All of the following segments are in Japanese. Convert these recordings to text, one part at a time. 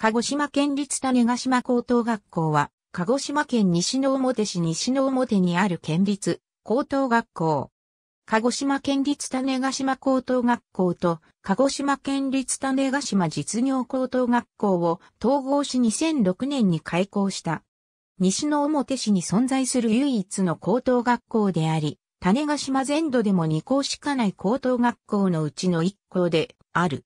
鹿児島県立種ヶ島高等学校は、鹿児島県西の表市西の表にある県立高等学校。鹿児島県立種ヶ島高等学校と鹿児島県立種ヶ島実業高等学校を統合し2006年に開校した。西の表市に存在する唯一の高等学校であり、種ヶ島全土でも2校しかない高等学校のうちの1校である。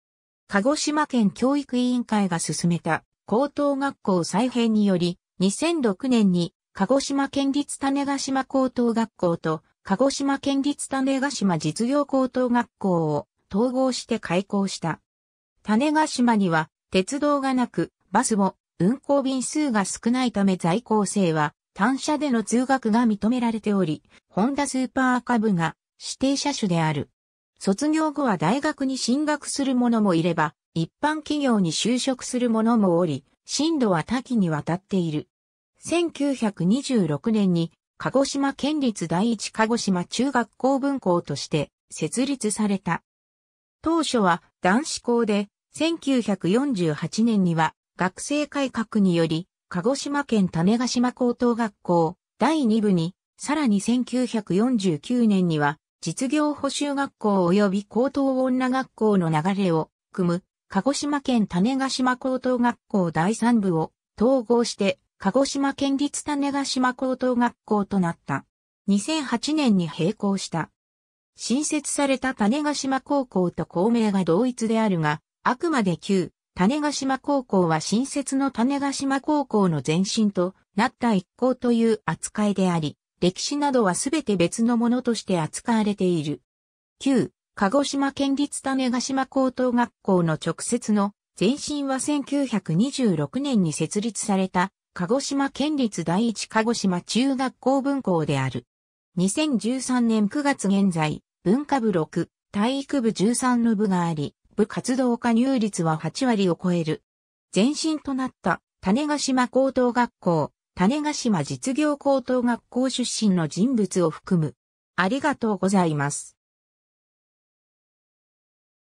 鹿児島県教育委員会が進めた高等学校再編により、2006年に鹿児島県立種ヶ島高等学校と鹿児島県立種ヶ島実業高等学校を統合して開校した。種ヶ島には鉄道がなくバスも運行便数が少ないため在校生は単車での通学が認められており、ホンダスーパーカブが指定車種である。卒業後は大学に進学する者もいれば、一般企業に就職する者もおり、進路は多岐にわたっている。1926年に、鹿児島県立第一鹿児島中学校分校として設立された。当初は男子校で、1948年には学生改革により、鹿児島県種ヶ島高等学校第2部に、さらに1949年には実業補修学校及び高等女学校の流れを組む、鹿児島県種ヶ島高等学校第3部を統合して、鹿児島県立種ヶ島高等学校となった。2008年に閉行した。新設された種ヶ島高校と校名が同一であるが、あくまで旧、種ヶ島高校は新設の種ヶ島高校の前身となった一校という扱いであり、歴史などはすべて別のものとして扱われている。9、鹿児島県立種ヶ島高等学校の直接の前身は1926年に設立された鹿児島県立第一鹿児島中学校分校である。2013年9月現在、文化部6、体育部13の部があり、部活動加入率は8割を超える。前身となった種ヶ島高等学校、種ヶ島実業高等学校出身の人物を含む。ありがとうございます。